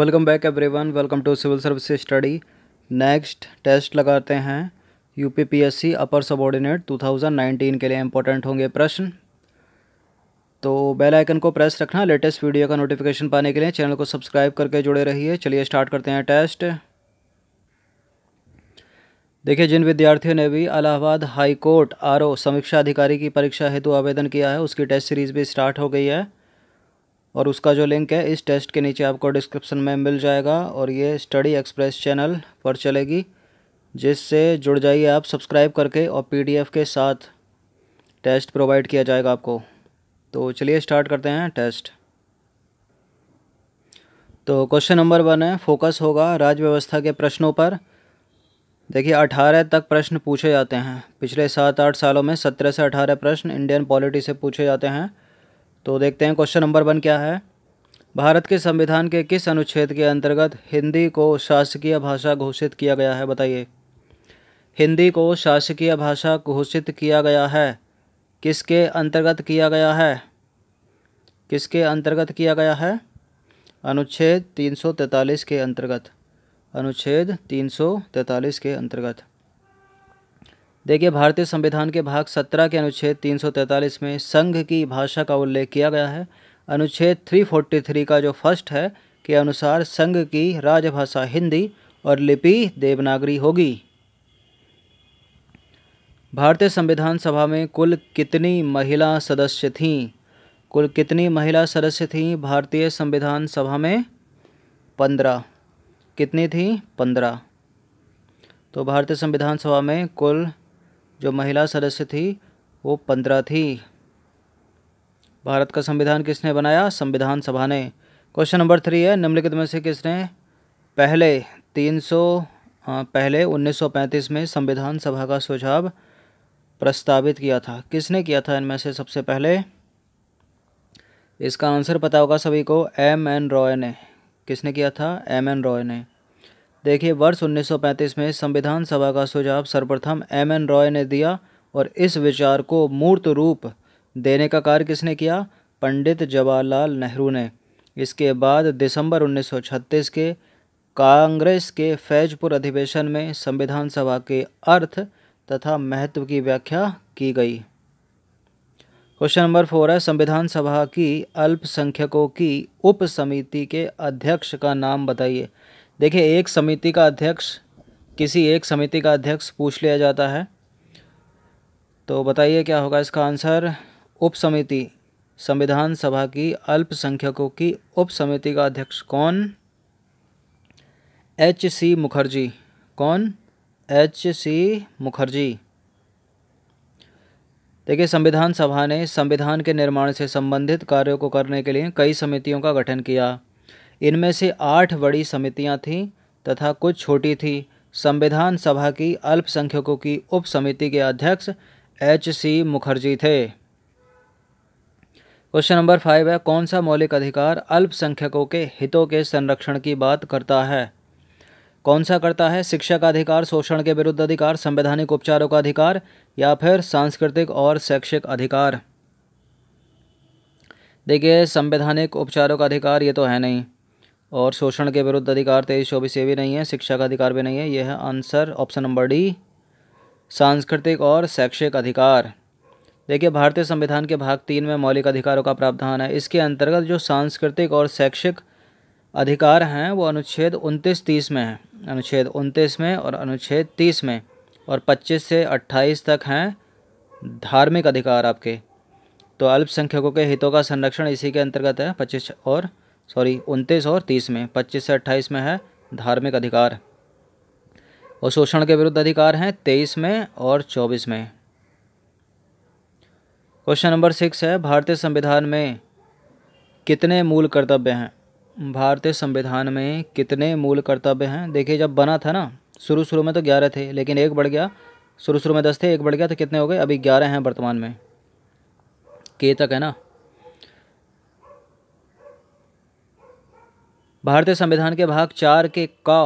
welcome back everyone welcome to civil service study next test लगाते हैं UPPSC अपर subordinate 2019 के लिए इंपॉर्टेंट होंगे प्रश्न तो बेल आइकन को प्रेस रखना लेटेस्ट वीडियो का नोटिफिकेशन पाने के लिए चैनल को सब्सक्राइब करके जुड़े रहिए चलिए स्टार्ट करते हैं टेस्ट देखिए जिन विद्यार्थियों ने भी इलाहाबाद हाईकोर्ट आर आर समीक्षा अधिकारी की परीक्षा हेतु आवेदन किया है उसकी टेस्ट सीरीज़ भी स्टार्ट हो गई है और उसका जो लिंक है इस टेस्ट के नीचे आपको डिस्क्रिप्शन में मिल जाएगा और ये स्टडी एक्सप्रेस चैनल पर चलेगी जिससे जुड़ जाइए आप सब्सक्राइब करके और पीडीएफ के साथ टेस्ट प्रोवाइड किया जाएगा आपको तो चलिए स्टार्ट करते हैं टेस्ट तो क्वेश्चन नंबर वन है फोकस होगा राज्य व्यवस्था के प्रश्नों पर देखिए अठारह तक प्रश्न पूछे जाते हैं पिछले सात आठ सालों में सत्रह से अठारह प्रश्न इंडियन पॉलिटी से पूछे जाते हैं तो देखते हैं क्वेश्चन नंबर वन क्या है भारत के संविधान के किस अनुच्छेद के अंतर्गत हिंदी को शासकीय भाषा घोषित किया गया है बताइए हिंदी को शासकीय भाषा घोषित किया गया है किसके अंतर्गत किया गया है किसके अंतर्गत किया गया है अनुच्छेद 343 के अंतर्गत अनुच्छेद 343 के अंतर्गत देखिए भारतीय संविधान के भाग 17 के अनुच्छेद 343 में संघ की भाषा का उल्लेख किया गया है अनुच्छेद 343 का जो फर्स्ट है के अनुसार संघ की राजभाषा हिंदी और लिपि देवनागरी होगी भारतीय संविधान सभा में कुल कितनी महिला सदस्य थीं कुल कितनी महिला सदस्य थीं भारतीय संविधान सभा में पंद्रह कितनी थी पंद्रह तो भारतीय संविधान सभा में कुल जो महिला सदस्य थी वो पंद्रह थी भारत का संविधान किसने बनाया संविधान सभा ने क्वेश्चन नंबर थ्री है निम्नलिखित में से किसने पहले तीन सौ पहले 1935 में संविधान सभा का सुझाव प्रस्तावित किया था किसने किया था इनमें से सबसे पहले इसका आंसर पता होगा सभी को एम एन रॉय ने किसने किया था एम एन रॉय ने देखिए वर्ष 1935 में संविधान सभा का सुझाव सर्वप्रथम एम एन रॉय ने दिया और इस विचार को मूर्त रूप देने का कार्य किसने किया पंडित जवाहरलाल नेहरू ने इसके बाद दिसंबर 1936 के कांग्रेस के फैजपुर अधिवेशन में संविधान सभा के अर्थ तथा महत्व की व्याख्या की गई क्वेश्चन नंबर फोर है संविधान सभा की अल्पसंख्यकों की उप समिति के अध्यक्ष का नाम बताइए देखिए एक समिति का अध्यक्ष किसी एक समिति का अध्यक्ष पूछ लिया जाता है तो बताइए क्या होगा इसका आंसर उप समिति संविधान सभा की अल्पसंख्यकों की उप समिति का अध्यक्ष कौन एच सी मुखर्जी कौन एच सी मुखर्जी देखिए संविधान सभा ने संविधान के निर्माण से संबंधित कार्यों को करने के लिए कई समितियों का गठन किया इनमें से आठ बड़ी समितियां थीं तथा कुछ छोटी थी संविधान सभा की अल्पसंख्यकों की उप समिति के अध्यक्ष एच सी मुखर्जी थे क्वेश्चन नंबर फाइव है कौन सा मौलिक अधिकार अल्पसंख्यकों के हितों के संरक्षण की बात करता है कौन सा करता है शिक्षा का अधिकार शोषण के विरुद्ध अधिकार संवैधानिक उपचारों का अधिकार या फिर सांस्कृतिक और शैक्षिक अधिकार देखिए संवैधानिक उपचारों का अधिकार ये तो है नहीं और शोषण के विरुद्ध अधिकार तेईस चौबीस ये भी नहीं है शिक्षा का अधिकार भी नहीं है यह है आंसर ऑप्शन नंबर डी सांस्कृतिक और शैक्षिक अधिकार देखिए भारतीय संविधान के भाग तीन में मौलिक अधिकारों का प्रावधान है इसके अंतर्गत जो सांस्कृतिक और शैक्षिक अधिकार हैं वो अनुच्छेद उनतीस तीस में हैं अनुच्छेद उनतीस में और अनुच्छेद तीस में और पच्चीस से अट्ठाईस तक हैं धार्मिक अधिकार आपके तो अल्पसंख्यकों के हितों का संरक्षण इसी के अंतर्गत है पच्चीस और सॉरी उनतीस और तीस में पच्चीस से अट्ठाईस में है धार्मिक अधिकार और शोषण के विरुद्ध अधिकार हैं तेईस में और चौबीस में क्वेश्चन नंबर सिक्स है भारतीय संविधान में कितने मूल कर्तव्य हैं भारतीय संविधान में कितने मूल कर्तव्य हैं देखिए जब बना था ना शुरू शुरू में तो ग्यारह थे लेकिन एक बढ़ गया शुरू शुरू में दस थे एक बढ़ गया तो कितने हो गए अभी ग्यारह हैं वर्तमान में के तक है ना भारतीय संविधान के भाग चार के का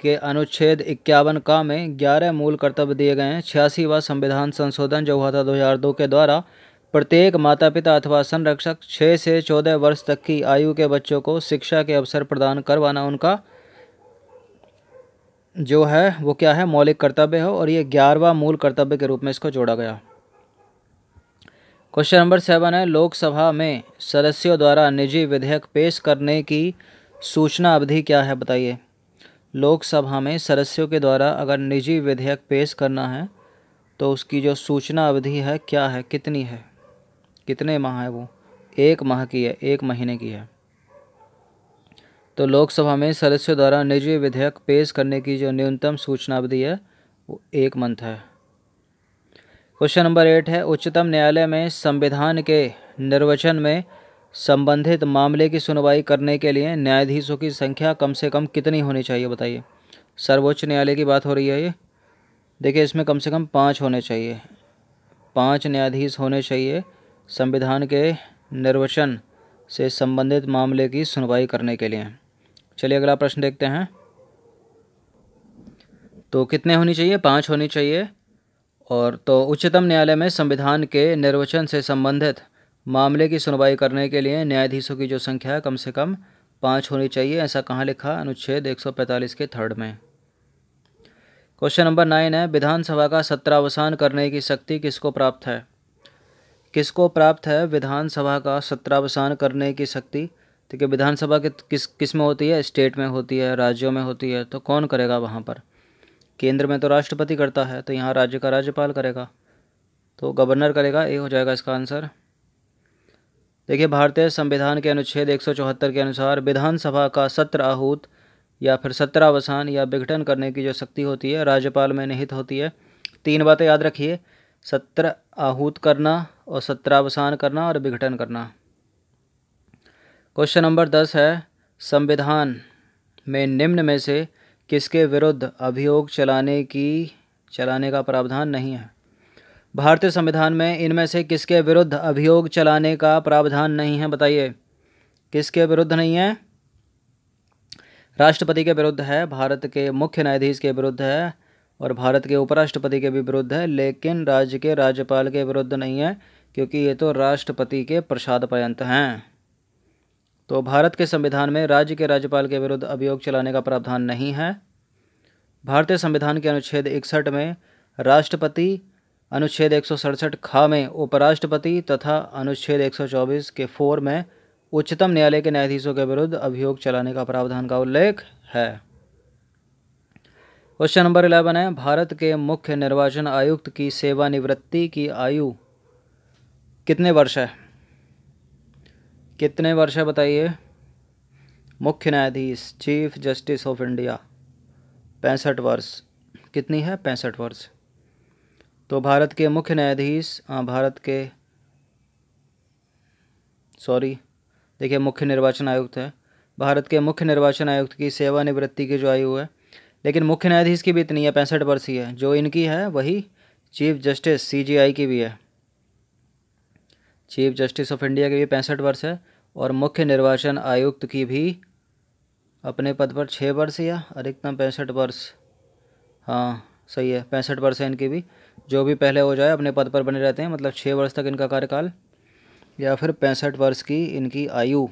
के अनुच्छेद इक्यावन का में ग्यारह मूल कर्तव्य दिए गए हैं छियासीवा संविधान संशोधन जो हुआ था दो हजार दो के द्वारा प्रत्येक माता पिता अथवा संरक्षक छः से चौदह वर्ष तक की आयु के बच्चों को शिक्षा के अवसर प्रदान करवाना उनका जो है वो क्या है मौलिक कर्तव्य है और ये ग्यारहवा मूल कर्तव्य के रूप में इसको जोड़ा गया क्वेश्चन नंबर सेवन है लोकसभा में सदस्यों द्वारा निजी विधेयक पेश करने की सूचना अवधि क्या है बताइए लोकसभा में सदस्यों के द्वारा अगर निजी विधेयक पेश करना है तो उसकी जो सूचना अवधि है क्या है कितनी है कितने माह है वो एक माह की है एक महीने की है तो लोकसभा में सदस्यों द्वारा निजी विधेयक पेश करने की जो न्यूनतम सूचना अवधि है वो एक मंथ है क्वेश्चन नंबर एट है उच्चतम न्यायालय में संविधान के निर्वचन में संबंधित मामले की सुनवाई करने के लिए न्यायाधीशों की संख्या कम से कम कितनी होनी चाहिए बताइए सर्वोच्च न्यायालय की बात हो रही है ये देखिए इसमें कम से कम पाँच होने चाहिए पाँच न्यायाधीश होने चाहिए संविधान के निर्वचन से संबंधित मामले की सुनवाई करने के लिए चलिए अगला प्रश्न देखते हैं तो कितने होनी चाहिए पाँच होनी चाहिए और तो उच्चतम न्यायालय में संविधान के निर्वचन से संबंधित मामले की सुनवाई करने के लिए न्यायाधीशों की जो संख्या है कम से कम पाँच होनी चाहिए ऐसा कहाँ लिखा अनुच्छेद 145 के थर्ड में क्वेश्चन नंबर नाइन है विधानसभा का सत्रावसान करने की शक्ति किसको प्राप्त है किसको प्राप्त है विधानसभा का सत्रावसान करने की शक्ति ठीक है विधानसभा के किस किस में होती है स्टेट में होती है राज्यों में होती है तो कौन करेगा वहाँ पर केंद्र में तो राष्ट्रपति करता है तो यहाँ राज्य का राज्यपाल करेगा तो गवर्नर करेगा ये हो जाएगा इसका आंसर देखिए भारतीय संविधान के अनुच्छेद एक के अनुसार विधानसभा का सत्र आहूत या फिर सत्रावसान या विघटन करने की जो शक्ति होती है राज्यपाल में निहित होती है तीन बातें याद रखिए सत्र आहूत करना और सत्रावसान करना और विघटन करना क्वेश्चन नंबर दस है संविधान में निम्न में से किसके विरुद्ध अभियोग चलाने की चलाने का प्रावधान नहीं है भारतीय संविधान में इनमें से किसके विरुद्ध अभियोग चलाने का प्रावधान नहीं है बताइए किसके विरुद्ध नहीं है राष्ट्रपति के विरुद्ध है भारत के मुख्य न्यायाधीश के विरुद्ध है और भारत के उपराष्ट्रपति के भी विरुद्ध है लेकिन राज्य के राज्यपाल के विरुद्ध नहीं है क्योंकि ये तो राष्ट्रपति के प्रसाद पर्यंत हैं तो भारत के संविधान में राज्य के राज्यपाल के विरुद्ध अभियोग चलाने का प्रावधान नहीं है भारतीय संविधान के अनुच्छेद इकसठ में राष्ट्रपति अनुच्छेद एक खा में उपराष्ट्रपति तथा अनुच्छेद 124 के फोर में उच्चतम न्यायालय के न्यायाधीशों के विरुद्ध अभियोग चलाने का प्रावधान का उल्लेख है क्वेश्चन नंबर इलेवन है भारत के मुख्य निर्वाचन आयुक्त की सेवानिवृत्ति की आयु कितने वर्ष है कितने वर्ष है बताइए मुख्य न्यायाधीश चीफ जस्टिस ऑफ इंडिया पैंसठ वर्ष कितनी है पैंसठ वर्ष तो भारत के मुख्य न्यायाधीश भारत के सॉरी देखिए मुख्य निर्वाचन आयुक्त है भारत के मुख्य निर्वाचन आयुक्त की सेवानिवृत्ति की जो आयु है लेकिन मुख्य न्यायाधीश की भी इतनी है पैंसठ वर्ष ही है जो इनकी है वही चीफ जस्टिस सीजीआई की भी है चीफ जस्टिस ऑफ इंडिया की भी पैंसठ वर्ष है और मुख्य निर्वाचन आयुक्त की भी अपने पद पर छः वर्ष या अधिकतम पैंसठ वर्ष हाँ सही है पैंसठ वर्ष है इनकी भी जो भी पहले हो जाए अपने पद पर बने रहते हैं मतलब छः वर्ष तक इनका कार्यकाल या फिर पैंसठ वर्ष की इनकी आयु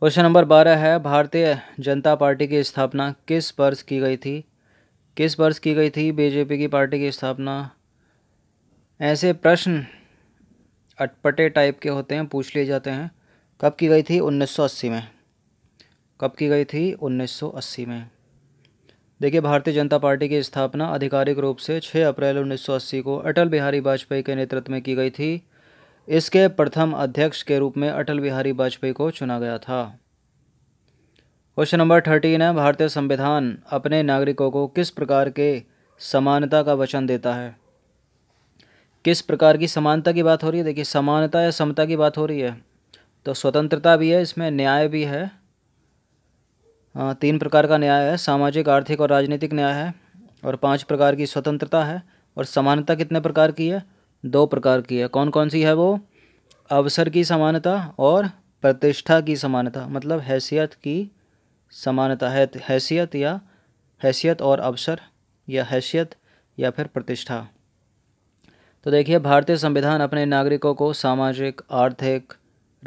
क्वेश्चन नंबर बारह है भारतीय जनता पार्टी की स्थापना किस वर्ष की गई थी किस वर्ष की गई थी बीजेपी की पार्टी की स्थापना ऐसे प्रश्न अटपटे टाइप के होते हैं पूछ लिए जाते हैं कब की गई थी 1980 में कब की गई थी 1980 में देखिए भारतीय जनता पार्टी की स्थापना आधिकारिक रूप से 6 अप्रैल 1980 को अटल बिहारी वाजपेयी के नेतृत्व में की गई थी इसके प्रथम अध्यक्ष के रूप में अटल बिहारी वाजपेयी को चुना गया था क्वेश्चन नंबर थर्टीन है भारतीय संविधान अपने नागरिकों को किस प्रकार के समानता का वचन देता है किस प्रकार की समानता की बात हो रही है देखिए समानता या समता की बात हो रही है तो स्वतंत्रता भी है इसमें न्याय भी है हाँ, तीन प्रकार का न्याय है सामाजिक आर्थिक और राजनीतिक न्याय है और पांच प्रकार की स्वतंत्रता है और समानता कितने प्रकार की है दो प्रकार की है कौन कौन सी है वो अवसर की समानता और प्रतिष्ठा की समानता मतलब हैसियत की समानता है हैसियत या हैसियत और अवसर या हैसियत या फिर प्रतिष्ठा तो देखिए भारतीय संविधान अपने नागरिकों को सामाजिक आर्थिक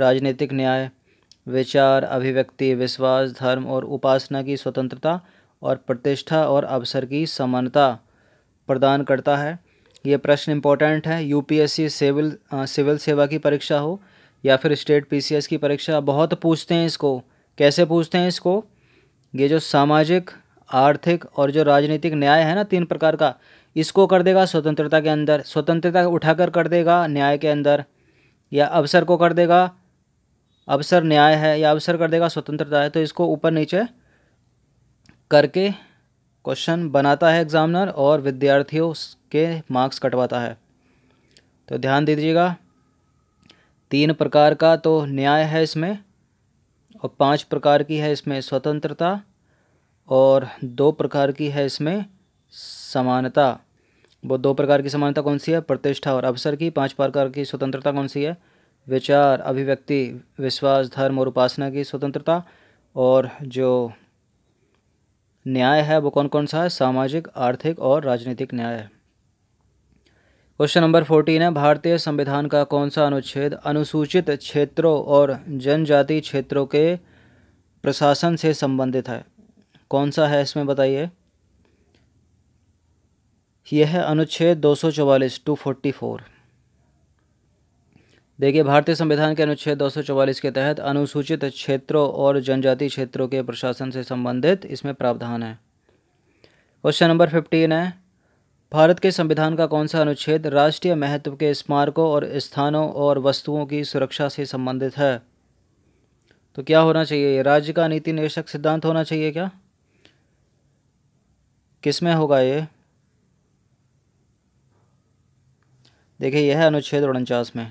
राजनीतिक न्याय विचार अभिव्यक्ति विश्वास धर्म और उपासना की स्वतंत्रता और प्रतिष्ठा और अवसर की समानता प्रदान करता है ये प्रश्न इंपॉर्टेंट है यूपीएससी सिविल सिविल सेवा की परीक्षा हो या फिर स्टेट पीसीएस की परीक्षा बहुत पूछते हैं इसको कैसे पूछते हैं इसको ये जो सामाजिक आर्थिक और जो राजनीतिक न्याय है ना तीन प्रकार का इसको कर देगा स्वतंत्रता के अंदर स्वतंत्रता उठाकर कर देगा न्याय के अंदर या अवसर को कर देगा अवसर न्याय है या अवसर कर देगा स्वतंत्रता है तो इसको ऊपर नीचे करके क्वेश्चन बनाता है एग्जामिनर और विद्यार्थियों के मार्क्स कटवाता है तो ध्यान दे दीजिएगा तीन प्रकार का तो न्याय है इसमें और पांच प्रकार की है इसमें स्वतंत्रता और दो प्रकार की है इसमें समानता वो दो प्रकार की समानता कौन सी है प्रतिष्ठा और अवसर की पांच प्रकार की स्वतंत्रता कौन सी है विचार अभिव्यक्ति विश्वास धर्म और उपासना की स्वतंत्रता और जो न्याय है वो कौन कौन सा है सामाजिक आर्थिक और राजनीतिक न्याय है क्वेश्चन नंबर फोर्टीन है भारतीय संविधान का कौन सा अनुच्छेद अनुसूचित क्षेत्रों और जनजाति क्षेत्रों के प्रशासन से संबंधित है कौन सा है इसमें बताइए यह है अनुच्छेद दो सौ चौवालीस टू फोर्टी फोर देखिए भारतीय संविधान के अनुच्छेद दो के तहत अनुसूचित क्षेत्रों और जनजाति क्षेत्रों के प्रशासन से संबंधित इसमें प्रावधान है क्वेश्चन नंबर फिफ्टीन है भारत के संविधान का कौन सा अनुच्छेद राष्ट्रीय महत्व के स्मारकों और स्थानों और वस्तुओं की सुरक्षा से संबंधित है तो क्या होना चाहिए राज्य का नीति निवेशक सिद्धांत होना चाहिए क्या किसमें होगा ये देखिए यह अनुच्छेद उनचास में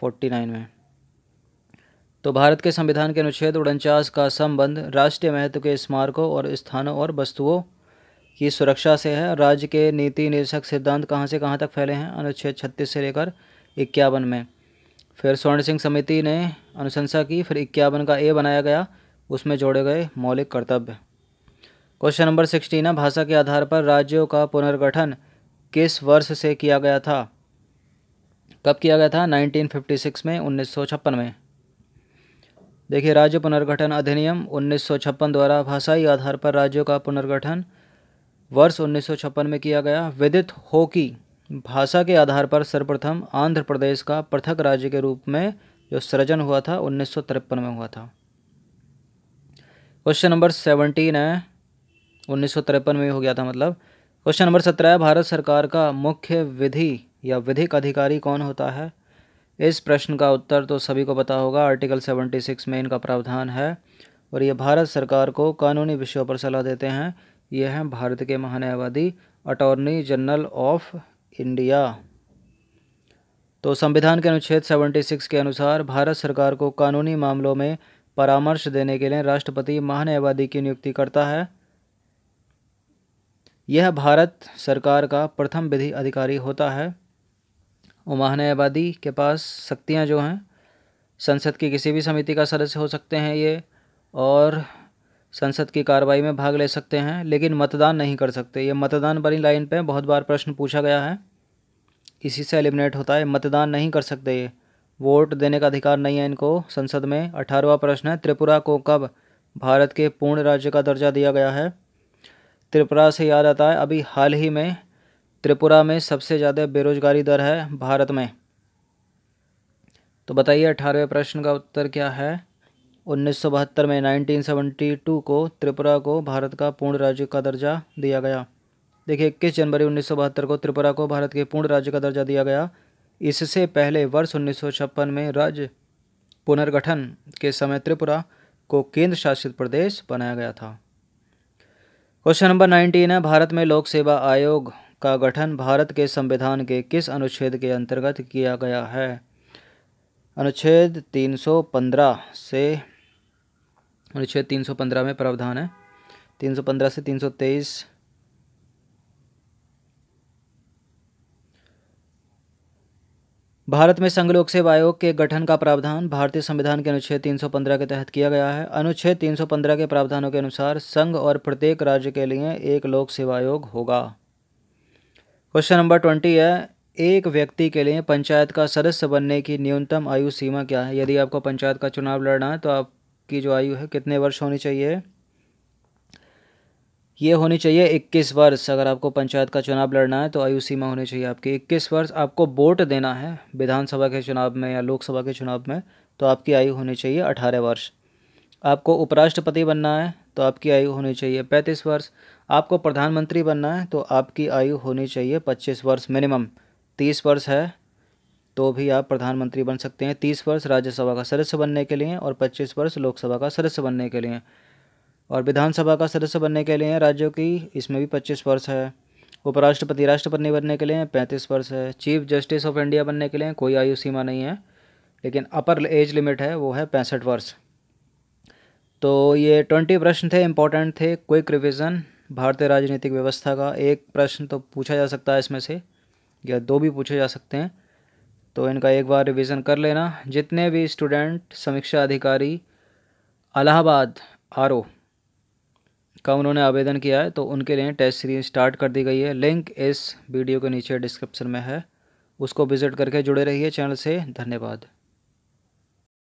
फोर्टी नाइन में तो भारत के संविधान के अनुच्छेद उनचास का संबंध राष्ट्रीय महत्व के स्मारकों और स्थानों और वस्तुओं की सुरक्षा से है राज्य के नीति निर्देशक सिद्धांत कहाँ से कहाँ तक फैले हैं अनुच्छेद छत्तीस से लेकर इक्यावन में फिर स्वर्ण सिंह समिति ने अनुशंसा की फिर इक्यावन का ए बनाया गया उसमें जोड़े गए मौलिक कर्तव्य क्वेश्चन नंबर सिक्सटीन है भाषा के आधार पर राज्यों का पुनर्गठन किस वर्ष से किया गया था कब किया गया था 1956 में उन्नीस में देखिए राज्य पुनर्गठन अधिनियम उन्नीस द्वारा भाषाई आधार पर राज्यों का पुनर्गठन वर्ष उन्नीस में किया गया विदित हो कि भाषा के आधार पर सर्वप्रथम आंध्र प्रदेश का पृथक राज्य के रूप में जो सृजन हुआ था उन्नीस में हुआ था क्वेश्चन नंबर सेवनटीन है उन्नीस में हो गया था मतलब क्वेश्चन नंबर सत्रह भारत सरकार का मुख्य विधि या विधिक अधिकारी कौन होता है इस प्रश्न का उत्तर तो सभी को पता होगा आर्टिकल सिक्स में इनका प्रावधान है और ये भारत सरकार को कानूनी विषयों पर सलाह देते हैं ये हैं भारत के महान्यायवादी अटॉर्नी जनरल ऑफ इंडिया तो संविधान के अनुच्छेद 76 के अनुसार भारत सरकार को कानूनी मामलों में परामर्श देने के लिए राष्ट्रपति महान्यायवादी की नियुक्ति करता है यह भारत सरकार का प्रथम विधि अधिकारी होता है आबादी के पास शक्तियाँ जो हैं संसद की किसी भी समिति का सदस्य हो सकते हैं ये और संसद की कार्रवाई में भाग ले सकते हैं लेकिन मतदान नहीं कर सकते ये मतदान वाली लाइन पे बहुत बार प्रश्न पूछा गया है इसी से एलिमिनेट होता है मतदान नहीं कर सकते ये वोट देने का अधिकार नहीं है इनको संसद में अठारहवा प्रश्न है त्रिपुरा को कब भारत के पूर्ण राज्य का दर्जा दिया गया है त्रिपुरा से याद आता है अभी हाल ही में त्रिपुरा में सबसे ज़्यादा बेरोजगारी दर है भारत में तो बताइए अठारहवें प्रश्न का उत्तर क्या है उन्नीस में 1972 को त्रिपुरा को भारत का पूर्ण राज्य का दर्जा दिया गया देखिए इक्कीस जनवरी उन्नीस को त्रिपुरा को भारत के पूर्ण राज्य का दर्जा दिया गया इससे पहले वर्ष उन्नीस में राज्य पुनर्गठन के समय त्रिपुरा को केंद्र शासित प्रदेश बनाया गया था क्वेश्चन नंबर नाइनटीन है भारत में लोक सेवा आयोग का गठन भारत के संविधान के किस अनुच्छेद के अंतर्गत किया गया है अनुच्छेद 315 से अनुच्छेद 315 में प्रावधान है 315 से 323 भारत में संघ लोक सेवा आयोग के गठन का प्रावधान भारतीय संविधान के अनुच्छेद 315 के तहत किया गया है अनुच्छेद 315 के प्रावधानों के अनुसार संघ और प्रत्येक राज्य के लिए एक लोक सेवा आयोग होगा क्वेश्चन नंबर ट्वेंटी है एक व्यक्ति के लिए पंचायत का सदस्य बनने की न्यूनतम आयु सीमा क्या है यदि आपको पंचायत का चुनाव लड़ना है तो आपकी जो आयु है कितने वर्ष होनी चाहिए ये होनी चाहिए इक्कीस वर्ष अगर आपको पंचायत का चुनाव लड़ना है तो आयु सीमा होनी चाहिए आपकी इक्कीस वर्ष आपको वोट देना है विधानसभा के चुनाव में या लोकसभा के चुनाव में तो आपकी आयु होनी चाहिए अठारह वर्ष आपको उपराष्ट्रपति बनना है तो आपकी आयु होनी चाहिए पैंतीस वर्ष आपको प्रधानमंत्री बनना है तो आपकी आयु होनी चाहिए पच्चीस वर्ष मिनिमम तीस वर्ष है तो भी आप प्रधानमंत्री बन सकते हैं तीस वर्ष राज्यसभा का सदस्य बनने के लिए और पच्चीस वर्ष लोकसभा का सदस्य बनने के लिए और विधानसभा का सदस्य बनने के लिए राज्यों की इसमें भी पच्चीस वर्ष है उपराष्ट्रपति राष्ट्रपति बनने के लिए पैंतीस वर्ष है चीफ जस्टिस ऑफ इंडिया बनने के लिए कोई आयु सीमा नहीं है लेकिन अपर एज लिमिट है वो है पैंसठ वर्ष तो ये ट्वेंटी प्रश्न थे इम्पोर्टेंट थे क्विक रिविज़न भारतीय राजनीतिक व्यवस्था का एक प्रश्न तो पूछा जा सकता है इसमें से या दो भी पूछे जा सकते हैं तो इनका एक बार रिवीजन कर लेना जितने भी स्टूडेंट समीक्षा अधिकारी अलाहाबाद आर का उन्होंने आवेदन किया है तो उनके लिए टेस्ट सीरीज स्टार्ट कर दी गई है लिंक इस वीडियो के नीचे डिस्क्रिप्शन में है उसको विज़िट करके जुड़े रहिए चैनल से धन्यवाद